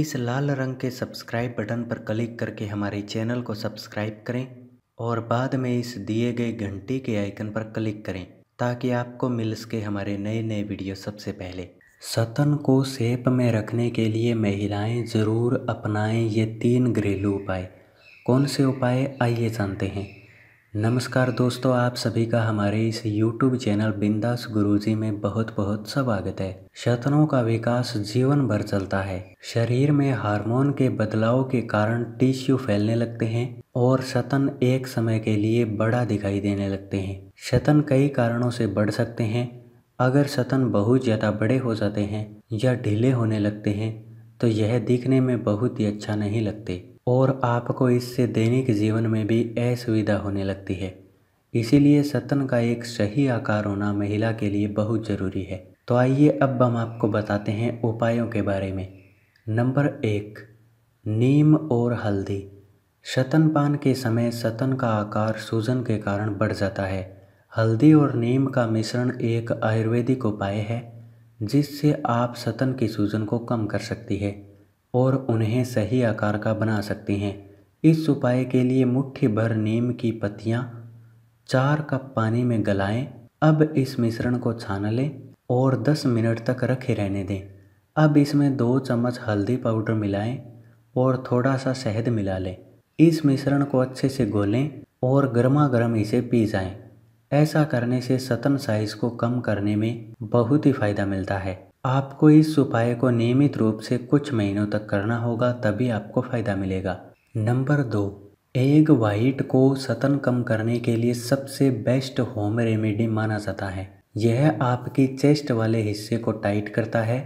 इस लाल रंग के सब्सक्राइब बटन पर क्लिक करके हमारे चैनल को सब्सक्राइब करें और बाद में इस दिए गए घंटी के आइकन पर क्लिक करें ताकि आपको मिल सके हमारे नए नए वीडियो सबसे पहले सतन को सेप में रखने के लिए महिलाएं ज़रूर अपनाएं ये तीन घरेलू उपाय कौन से उपाय आइए जानते हैं नमस्कार दोस्तों आप सभी का हमारे इस YouTube चैनल बिंदास गुरुजी में बहुत बहुत स्वागत है शतनों का विकास जीवन भर चलता है शरीर में हार्मोन के बदलाव के कारण टिश्यू फैलने लगते हैं और शतन एक समय के लिए बड़ा दिखाई देने लगते हैं शतन कई कारणों से बढ़ सकते हैं अगर शतन बहुत ज़्यादा बड़े हो जाते हैं या ढीले होने लगते हैं तो यह दिखने में बहुत ही अच्छा नहीं लगते और आपको इससे दैनिक जीवन में भी असुविधा होने लगती है इसीलिए सतन का एक सही आकार होना महिला के लिए बहुत ज़रूरी है तो आइए अब हम आपको बताते हैं उपायों के बारे में नंबर एक नीम और हल्दी शतन पान के समय सतन का आकार सूजन के कारण बढ़ जाता है हल्दी और नीम का मिश्रण एक आयुर्वेदिक उपाय है जिससे आप सतन की सूजन को कम कर सकती है और उन्हें सही आकार का बना सकते हैं इस उपाय के लिए मुट्ठी भर नीम की पत्तियाँ चार कप पानी में गलाएं अब इस मिश्रण को छान लें और 10 मिनट तक रखे रहने दें अब इसमें दो चम्मच हल्दी पाउडर मिलाएं और थोड़ा सा शहद मिला लें इस मिश्रण को अच्छे से गोलें और गर्मा गर्म इसे पी जाएं। ऐसा करने से सतन साइज को कम करने में बहुत ही फ़ायदा मिलता है आपको इस उपाय को नियमित रूप से कुछ महीनों तक करना होगा तभी आपको फ़ायदा मिलेगा नंबर दो एग वाइट को सतन कम करने के लिए सबसे बेस्ट होम रेमेडी माना जाता है यह आपकी चेस्ट वाले हिस्से को टाइट करता है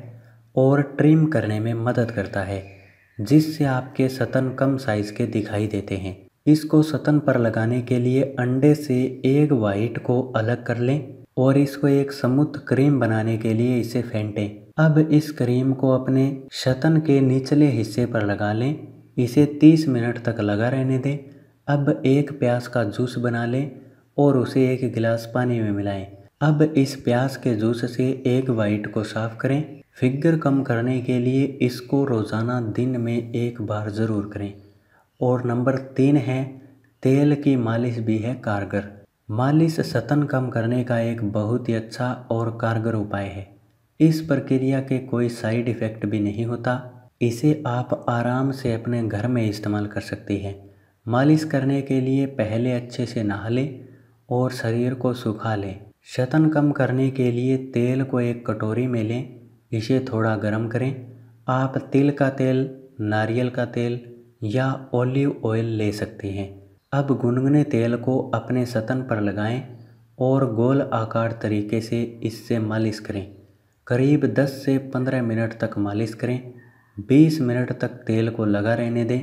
और ट्रिम करने में मदद करता है जिससे आपके सतन कम साइज़ के दिखाई देते हैं इसको सतन पर लगाने के लिए अंडे से एग वाइट को अलग कर लें और इसको एक समुद्ध क्रीम बनाने के लिए इसे फेंटें अब इस क्रीम को अपने शतन के निचले हिस्से पर लगा लें इसे 30 मिनट तक लगा रहने दें अब एक प्याज का जूस बना लें और उसे एक गिलास पानी में मिलाएं अब इस प्याज के जूस से एक वाइट को साफ करें फिगर कम करने के लिए इसको रोज़ाना दिन में एक बार ज़रूर करें और नंबर तीन है तेल की मालिश भी है कारगर मालिश सतन कम करने का एक बहुत ही अच्छा और कारगर उपाय है इस प्रक्रिया के कोई साइड इफ़ेक्ट भी नहीं होता इसे आप आराम से अपने घर में इस्तेमाल कर सकती हैं मालिश करने के लिए पहले अच्छे से नहा लें और शरीर को सुखा लें शतन कम करने के लिए तेल को एक कटोरी में लें इसे थोड़ा गर्म करें आप तिल का तेल नारियल का तेल या ओलिव ऑयल ले सकते हैं अब गुनगुने तेल को अपने सतन पर लगाएं और गोल आकार तरीके से इससे मालिश करें करीब 10 से 15 मिनट तक मालिश करें 20 मिनट तक तेल को लगा रहने दें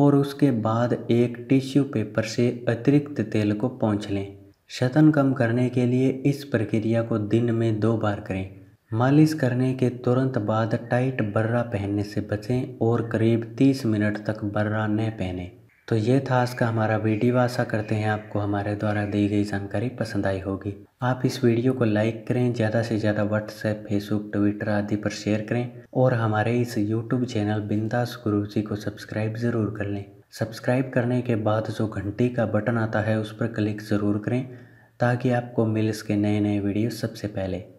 और उसके बाद एक टिश्यू पेपर से अतिरिक्त तेल को पहुँच लें शतन कम करने के लिए इस प्रक्रिया को दिन में दो बार करें मालिश करने के तुरंत बाद टाइट बर्रा पहनने से बचें और करीब 30 मिनट तक बर्रा न पहनें तो ये था आज का हमारा वीडियो आशा करते हैं आपको हमारे द्वारा दी गई जानकारी पसंद आई होगी आप इस वीडियो को लाइक करें ज़्यादा से ज़्यादा व्हाट्सएप फेसबुक ट्विटर आदि पर शेयर करें और हमारे इस यूट्यूब चैनल बिंदास गुरु जी को सब्सक्राइब ज़रूर कर लें सब्सक्राइब करने के बाद जो घंटी का बटन आता है उस पर क्लिक ज़रूर करें ताकि आपको मिल सके नए नए वीडियो सबसे पहले